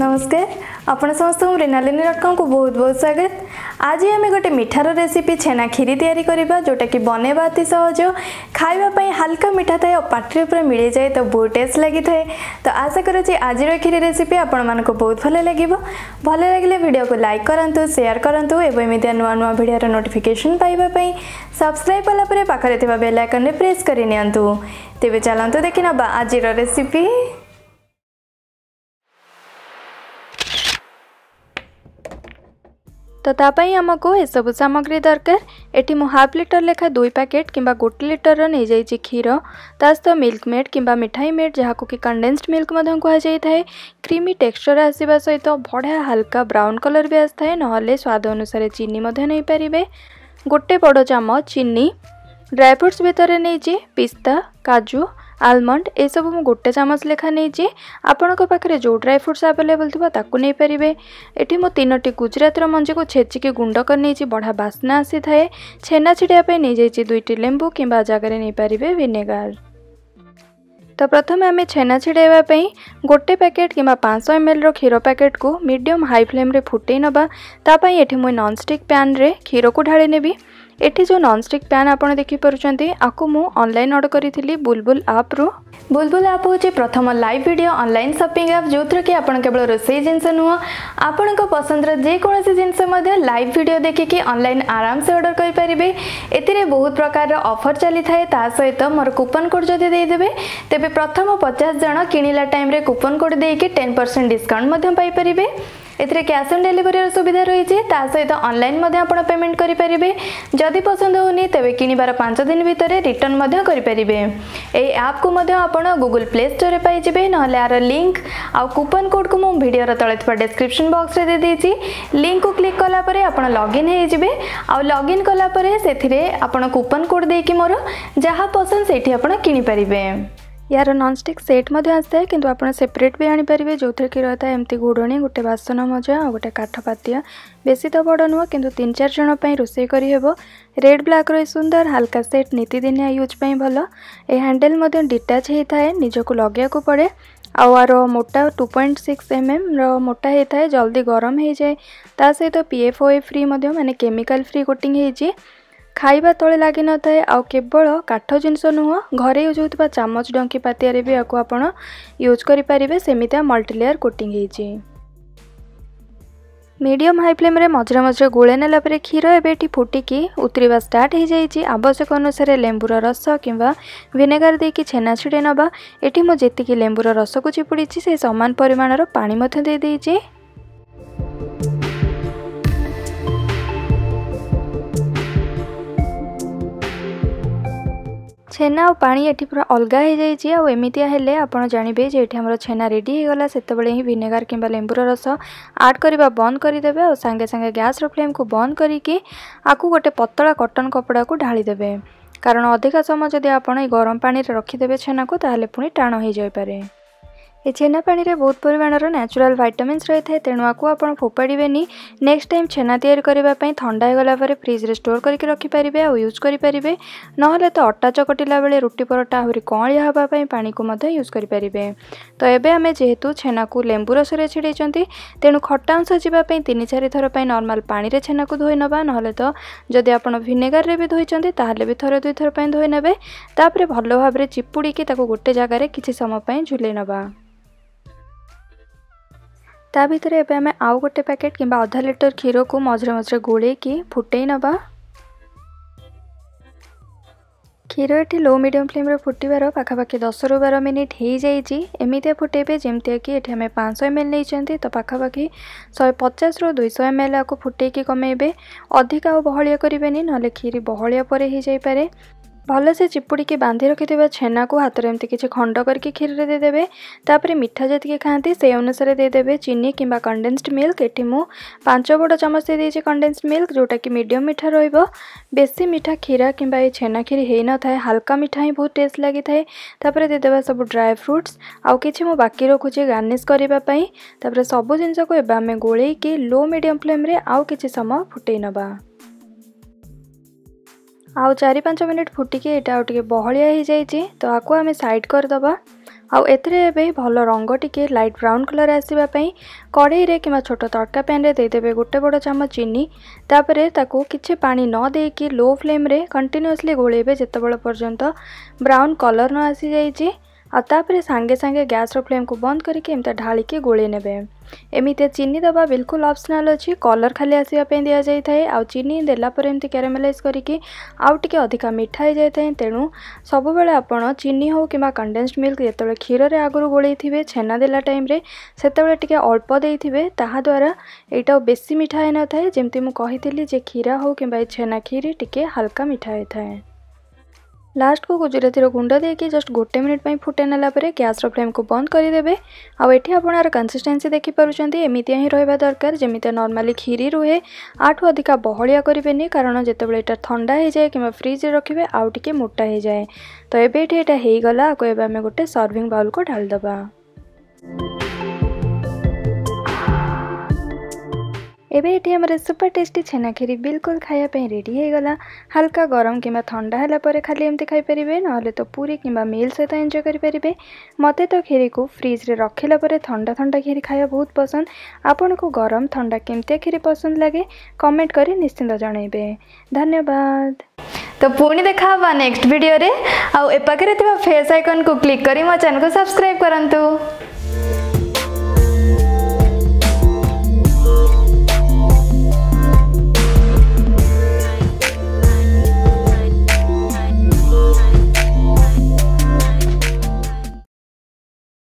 नमस्कार आपण समस्त रेनालिनी डट कम को बहुत बहुत स्वागत आज आम गोटे मिठार रेसीपी छेना खीरी तैयारी करवा जोटा कि बनवा अति सहज खावाई हाल्का मिठा था और पाटी मिल जाए तो बहुत टेस्ट लगी थाए तो आशा करुच्ची आज क्षीरी रेसीपी आपण मानक बहुत भल लगे भल लगे भिडियो को लाइक करूँ सेयार करूँ एवं एमती नुआ नुआ भिडियोर नोटिफिकेसन पाइबापी सब्सक्राइब कलापर पाखे बेल आइकन प्रेस करनी तेज चलतु देखी आज रेसीपी ତ ତା ପାଇଁ ଆମକୁ ଏସବୁ ସାମଗ୍ରୀ ଦରକାର ଏଠି ମୁଁ ହାଫ୍ ଲିଟର ଲେଖା ଦୁଇ ପ୍ୟାକେଟ୍ କିମ୍ବା ଗୋଟେ ଲିଟରର ନେଇଯାଇଛି କ୍ଷୀର ତା ସହିତ ମିଲ୍କ ମେଡ଼୍ କିମ୍ବା ମିଠାଇ ମେଡ଼୍ ଯାହାକୁ କି କଣ୍ଡେନ୍ସଡ୍ ମିଲ୍କ ମଧ୍ୟ କୁହାଯାଇଥାଏ କ୍ରିମି ଟେକ୍ସଚର୍ ଆସିବା ସହିତ ବଢ଼ିଆ ହାଲକା ବ୍ରାଉନ୍ କଲର୍ ବି ଆସିଥାଏ ନହେଲେ ସ୍ୱାଦ ଅନୁସାରେ ଚିନି ମଧ୍ୟ ନେଇପାରିବେ ଗୋଟେ ବଡ଼ ଚାମଚ ଚିନି ଡ୍ରାଏ ଫ୍ରୁଟ୍ସ ଭିତରେ ନେଇଛି ପିସ୍ତା କାଜୁ ଆଲମଣ୍ଡ ଏସବୁ ମୁଁ ଗୋଟେ ଚାମଚ ଲେଖା ନେଇଛି ଆପଣଙ୍କ ପାଖରେ ଯେଉଁ ଡ୍ରାଇ ଫ୍ରୁଟ୍ସ ଆଭେଲେବଲ୍ ଥିବ ତାକୁ ନେଇପାରିବେ ଏଠି ମୁଁ ତିନୋଟି ଗୁଜୁରାତର ମଞ୍ଜିକୁ ଛେଚିକି ଗୁଣ୍ଡ କରିନେଇଛି ବଢ଼ା ବାସ୍ନା ଆସିଥାଏ ଛେନା ଛିଡ଼ିବା ପାଇଁ ନେଇଯାଇଛି ଦୁଇଟି ଲେମ୍ବୁ କିମ୍ବା ଜାଗାରେ ନେଇପାରିବେ ଭିନେଗାର ତ ପ୍ରଥମେ ଆମେ ଛେନା ଛିଡ଼ାଇବା ପାଇଁ ଗୋଟେ ପ୍ୟାକେଟ୍ କିମ୍ବା ପାଞ୍ଚଶହ ଏମ୍ଏଲ୍ର କ୍ଷୀର ପ୍ୟାକେଟ୍କୁ ମିଡ଼ିୟମ୍ ହାଇ ଫ୍ଲେମ୍ରେ ଫୁଟେଇ ନେବା ତା ପାଇଁ ଏଠି ମୁଁ ନନ୍ଷ୍ଟିକ୍ ପ୍ୟାନ୍ରେ କ୍ଷୀରକୁ ଢାଳି ନେବି ଏଠି ଯେଉଁ ନନ୍ଷ୍ଟିକ୍ ପ୍ୟାନ୍ ଆପଣ ଦେଖିପାରୁଛନ୍ତି ଆକୁ ମୁଁ ଅନଲାଇନ୍ ଅର୍ଡ଼ର କରିଥିଲି ବୁଲବୁଲ ଆପ୍ରୁ ବୁଲବୁଲ ଆପ୍ ହେଉଛି ପ୍ରଥମ live video online shopping app ଯେଉଁଥିରେ କି ଆପଣ କେବଳ ରୋଷେଇ ଜିନିଷ ନୁହଁ ଆପଣଙ୍କ ପସନ୍ଦର ଯେକୌଣସି ଜିନିଷ ମଧ୍ୟ ଲାଇଭ୍ ଭିଡ଼ିଓ ଦେଖିକି ଅନଲାଇନ୍ ଆରାମସେ ଅର୍ଡ଼ର କରିପାରିବେ ଏଥିରେ ବହୁତ ପ୍ରକାରର ଅଫର୍ ଚାଲିଥାଏ ତା ସହିତ ମୋର କୁପନ୍ କୋଡ଼୍ ଯଦି ଦେଇଦେବେ ତେବେ ପ୍ରଥମ ପଚାଶ ଜଣ କିଣିଲା ଟାଇମ୍ରେ କୁପନ୍ କୋଡ଼୍ ଦେଇକି ଟେନ୍ ପରସେଣ୍ଟ ଡିସ୍କାଉଣ୍ଟ ମଧ୍ୟ ପାଇପାରିବେ এতে ক্যাশ অন ডেলিভারির সুবিধা রয়েছে তা সহিত অনলাইন মধ্যে আপনার পেমেন্ট করে পারিবে যদি পছন্দ হোনি তবে কিনবার পাঁচ দিন ভিতরে রিটর্ন করে পারিবে এই অ্যাপ মধ্যে আপনার গুগল প্লে স্টোরে পাইবে নহলে আর লিঙ্ক আপন কোড্কু মু ভিডিওর তলে ডেসক্রিপশন বক্সরে দিয়ে দিয়েছি লিঙ্কু ক্লিক কলাপরে আপনার লগ ইন হয়ে যাবে আগ ইন কলাপরে সে আপনার কুপন কোড দিয়ে মোর যা পছন্দ সেইটি আপনার কিনিপারে ୟାର ନନ୍ଷ୍ଟିକ୍ ସେଟ୍ ମଧ୍ୟ ଆସିଥାଏ କିନ୍ତୁ ଆପଣ ସେପରେଟ୍ ବି ଆଣିପାରିବେ ଯେଉଁଥିରେ କି ରହିଥାଏ ଏମିତି ଘୋଡ଼ଣୀ ଗୋଟେ ବାସନ ମଜା ଆଉ ଗୋଟେ କାଠ ପାତିଆ ବେଶୀ ତ ବଡ଼ ନୁହଁ କିନ୍ତୁ ତିନି ଚାରି ଜଣ ପାଇଁ ରୋଷେଇ କରିହେବ ରେଡ୍ ବ୍ଲାକ୍ର ଏ ସୁନ୍ଦର ହାଲକା ସେଟ୍ ନୀତିଦିନିଆ ୟୁଜ୍ ପାଇଁ ଭଲ ଏ ହ୍ୟାଣ୍ଡେଲ୍ ମଧ୍ୟ ଡିଟାଚ୍ ହୋଇଥାଏ ନିଜକୁ ଲଗାଇବାକୁ ପଡ଼େ ଆଉ ଆର ମୋଟା ଟୁ ପଏଣ୍ଟ ସିକ୍ସ ଏମ୍ଏମ୍ର ମୋଟା ହୋଇଥାଏ ଜଲ୍ଦି ଗରମ ହୋଇଯାଏ ତା ସହିତ P F O A free ମଧ୍ୟ ମାନେ କେମିକାଲ ଫ୍ରି କୋଟିଂ ହୋଇଛି ଖାଇବା ତଳେ ଲାଗିନଥାଏ ଆଉ କେବଳ କାଠ ଜିନିଷ ନୁହଁ ଘରେ ୟୁଜ୍ ହେଉଥିବା ଚାମଚ ଡଙ୍କି ପାତିଆରେ ବି ଏହାକୁ ଆପଣ ୟୁଜ୍ କରିପାରିବେ ସେମିତିଆ ମଲ୍ଟିଲେୟାର୍ କୋଟିଂ ହେଇଛି ମିଡ଼ିୟମ୍ ହାଇ ଫ୍ଲେମ୍ରେ ମଝିରେ ମଝିରେ ଗୋଳେଇ ନେଲା ପରେ କ୍ଷୀର ଏବେ ଏଠି ଫୁଟିକି ଉତରିବା ଷ୍ଟାର୍ଟ ହୋଇଯାଇଛି ଆବଶ୍ୟକ ଅନୁସାରେ ଲେମ୍ବୁର ରସ କିମ୍ବା ଭିନେଗାର ଦେଇକି ଛେନା ଛିଡ଼େଇ ନେବା ଏଠି ମୁଁ ଯେତିକି ଲେମ୍ବୁର ରସକୁ ଚିପୁଡ଼ିଛି ସେ ସମାନ ପରିମାଣର ପାଣି ମଧ୍ୟ ଦେଇଦେଇଛି ଛେନା ଆଉ ପାଣି ଏଠି ପୁରା ଅଲଗା ହେଇଯାଇଛି ଆଉ ଏମିତିଆ ହେଲେ ଆପଣ ଜାଣିବେ ଯେ ଏଠି ଆମର ଛେନା ରେଡ଼ି ହେଇଗଲା ସେତେବେଳେ ହିଁ ଭିନେଗାର କିମ୍ବା ଲେମ୍ବୁର ରସ ଆଡ଼୍ କରିବା ବନ୍ଦ କରିଦେବେ ଆଉ ସାଙ୍ଗେ ସାଙ୍ଗେ ଗ୍ୟାସ୍ର ଫ୍ଲେମ୍କୁ ବନ୍ଦ କରିକି ଆକୁ ଗୋଟେ ପତଳା କଟନ୍ କପଡ଼ାକୁ ଢାଳିଦେବେ କାରଣ ଅଧିକା ସମୟ ଯଦି ଆପଣ ଏଇ ଗରମ ପାଣିରେ ରଖିଦେବେ ଛେନାକୁ ତାହେଲେ ପୁଣି ଟାଣ ହେଇଯାଇପାରେ ଏ ଛେନା ପାଣିରେ ବହୁତ ପରିମାଣର ନ୍ୟାଚୁରାଲ୍ ଭାଇଟାମିନ୍ସ ରହିଥାଏ ତେଣୁ ଆକୁ ଆପଣ ଫୋପାଡ଼ିବେନି ନେକ୍ସଟ ଟାଇମ୍ ଛେନା ତିଆରି କରିବା ପାଇଁ ଥଣ୍ଡା ହେଇଗଲା ପରେ ଫ୍ରିଜ୍ରେ ଷ୍ଟୋର୍ କରିକି ରଖିପାରିବେ ଆଉ ୟୁଜ୍ କରିପାରିବେ ନହେଲେ ତ ଅଟା ଚକଟିଲା ବେଳେ ରୁଟି ପରଟା ଆହୁରି କଅଁଳିଆ ହେବା ପାଇଁ ପାଣିକୁ ମଧ୍ୟ ୟୁଜ୍ କରିପାରିବେ ତ ଏବେ ଆମେ ଯେହେତୁ ଛେନାକୁ ଲେମ୍ବୁ ରସରେ ଛିଡ଼େଇଛନ୍ତି ତେଣୁ ଖଟା ଅଂଶ ଯିବା ପାଇଁ ତିନି ଚାରି ଥର ପାଇଁ ନର୍ମାଲ୍ ପାଣିରେ ଛେନାକୁ ଧୋଇ ନେବା ନହେଲେ ତ ଯଦି ଆପଣ ଭିନେଗାରରେ ବି ଧୋଇଛନ୍ତି ତାହେଲେ ବି ଥରେ ଦୁଇ ଥର ପାଇଁ ଧୋଇ ନେବେ ତାପରେ ଭଲ ଭାବରେ ଚିପୁଡ଼ିକି ତାକୁ ଗୋଟେ ଜାଗାରେ କିଛି ସମୟ ପାଇଁ ଝୁଲେଇ ନେବା ତା ଭିତରେ ଏବେ ଆମେ ଆଉ ଗୋଟେ ପ୍ୟାକେଟ୍ କିମ୍ବା ଅଧା ଲିଟର କ୍ଷୀରକୁ ମଝିରେ ମଝିରେ ଗୋଳେଇକି ଫୁଟେଇ ନେବା କ୍ଷୀର ଏଠି ଲୋ ମିଡ଼ିୟମ୍ ଫ୍ଲେମ୍ରେ ଫୁଟିବାର ପାଖାପାଖି ଦଶରୁ ବାର ମିନିଟ୍ ହେଇଯାଇଛି ଏମିତିଆ ଫୁଟେଇବେ ଯେମିତିକି ଏଠି ଆମେ ପାଞ୍ଚଶହ ଏମ୍ ଏଲ୍ ନେଇଛନ୍ତି ତ ପାଖାପାଖି ଶହେ ପଚାଶରୁ ଦୁଇଶହ ଏମ୍ ଏଲ୍ ଆକୁ ଫୁଟେଇକି କମେଇବେ ଅଧିକ ଆଉ ବହଳିଆ କରିବେନି ନହେଲେ କ୍ଷୀରି ବହଳିଆ ପରେ ହୋଇଯାଇପାରେ ভালসে চিপুড়িকি বান্ধি রাখি দিবা ছেনা কো হাতরে এমতে কিছে খন্ড করকে খিররে দে দেবে তাপরে মিঠা যতকে খানতি সেই অনুসারে দে দেবে চিনি কিম্বা কনডেন্সড মিল্ক এতিমু 5 বড় চামচ দেছি কনডেন্সড মিল্ক জটা কি মিডিয়াম মিঠা রইবো বেশি মিঠা খিরা কিম্বা এই ছেনা খির হেই না ঠায় হালকা মিঠাই বহুত টেস্ট লাগি ঠায় তাপরে দে দেবা সব ড্রাই ফ্রুটস আউ কিছে ম বাকি রাখুছি গার্নিশ করিবা পই তাপরে সব জিনস কো এবা মে গলি কি লো মিডিয়াম ফ্লেম রে আউ কিছে সময় ফুটেই নবা ଆଉ ଚାରି ପାଞ୍ଚ ମିନିଟ୍ ଫୁଟିକି ଏଇଟା ଆଉ ଟିକେ ବହଳିଆ ହେଇଯାଇଛି ତ ଆକୁ ଆମେ ସାଇଡ଼୍ କରିଦେବା ଆଉ ଏଥିରେ ଏବେ ଭଲ ରଙ୍ଗ ଟିକେ ଲାଇଟ୍ ବ୍ରାଉନ୍ କଲର୍ ଆସିବା ପାଇଁ କଡ଼େଇରେ କିମ୍ବା ଛୋଟ ତଡ଼କା ପ୍ୟାନ୍ରେ ଦେଇଦେବେ ଗୋଟେ ବଡ଼ ଚାମଚ ଚିନି ତାପରେ ତାକୁ କିଛି ପାଣି ନ ଦେଇକି ଲୋ ଫ୍ଲେମ୍ରେ କଣ୍ଟିନ୍ୟୁଅସ୍ଲି ଘୋଳେଇବେ ଯେତେବେଳେ ପର୍ଯ୍ୟନ୍ତ ବ୍ରାଉନ୍ କଲର୍ ନ ଆସିଯାଇଛି ଆଉ ତାପରେ ସାଙ୍ଗେ ସାଙ୍ଗେ ଗ୍ୟାସ୍ର ଫ୍ଲେମ୍କୁ ବନ୍ଦ କରିକି ଏମିତି ଢାଳିକି ଗୋଳେଇ ନେବେ ଏମିତି ଚିନି ଦେବା ବିଲକୁଲ ଅପସନାଲ୍ ଅଛି କଲର୍ ଖାଲି ଆସିବା ପାଇଁ ଦିଆଯାଇଥାଏ ଆଉ ଚିନି ଦେଲା ପରେ ଏମିତି କ୍ୟାରାମେଲାଇଜ୍ କରିକି ଆଉ ଟିକେ ଅଧିକା ମିଠା ହେଇଯାଇଥାଏ ତେଣୁ ସବୁବେଳେ ଆପଣ ଚିନି ହେଉ କିମ୍ବା କଣ୍ଡେନ୍ସଡ୍ ମିଲ୍କ ଯେତେବେଳେ କ୍ଷୀରରେ ଆଗରୁ ଗୋଳେଇଥିବେ ଛେନା ଦେଲା ଟାଇମ୍ରେ ସେତେବେଳେ ଟିକେ ଅଳ୍ପ ଦେଇଥିବେ ତାହାଦ୍ୱାରା ଏଇଟା ବେଶୀ ମିଠା ହେଇନଥାଏ ଯେମିତି ମୁଁ କହିଥିଲି ଯେ କ୍ଷୀରା ହେଉ କିମ୍ବା ଏ ଛେନା କ୍ଷୀରି ଟିକେ ହାଲକା ମିଠା ହେଇଥାଏ ଲାଷ୍ଟକୁ ଗୁଜୁରାତିର ଗୁଣ୍ଡ ଦେଇକି ଜଷ୍ଟ ଗୋଟେ ମିନିଟ୍ ପାଇଁ ଫୁଟେଇ ନେଲା ପରେ ଗ୍ୟାସ୍ର ଫ୍ଲେମ୍କୁ ବନ୍ଦ କରିଦେବେ ଆଉ ଏଠି ଆପଣ ଏହାର କନସିଷ୍ଟେନ୍ସି ଦେଖିପାରୁଛନ୍ତି ଏମିତିଆ ହିଁ ରହିବା ଦରକାର ଯେମିତି ନର୍ମାଲି କ୍ଷୀରି ରୁହେ ଆଠୁ ଅଧିକା ବହଳିଆ କରିବେନି କାରଣ ଯେତେବେଳେ ଏଇଟା ଥଣ୍ଡା ହେଇଯାଏ କିମ୍ବା ଫ୍ରିଜ୍ରେ ରଖିବେ ଆଉ ଟିକେ ମୋଟା ହେଇଯାଏ ତ ଏବେ ଏଠି ଏଇଟା ହେଇଗଲା ଆକୁ ଏବେ ଆମେ ଗୋଟେ ସର୍ଭିଂ ବାଉଲ୍କୁ ଢାଳିଦେବା ए सुपर टेस्टी छेना बिल्कुल खाया खाइपै रेडी हल्का गरम कम्बा थाला खालि एमति खाइपारे नहे पु म सहित एन्जय तो खीरी को फ्रिज रे खीरी खा बहुत पसन्द आपणको गरम था के खिरी पसन्द लागे कमेन्ट गरि निश्चिन्त धन्यवाद त पि देखाहवा नेक्स भिडियो आउँदै फेस आइकन को क्लिक मो को सब्सक्राइब गरु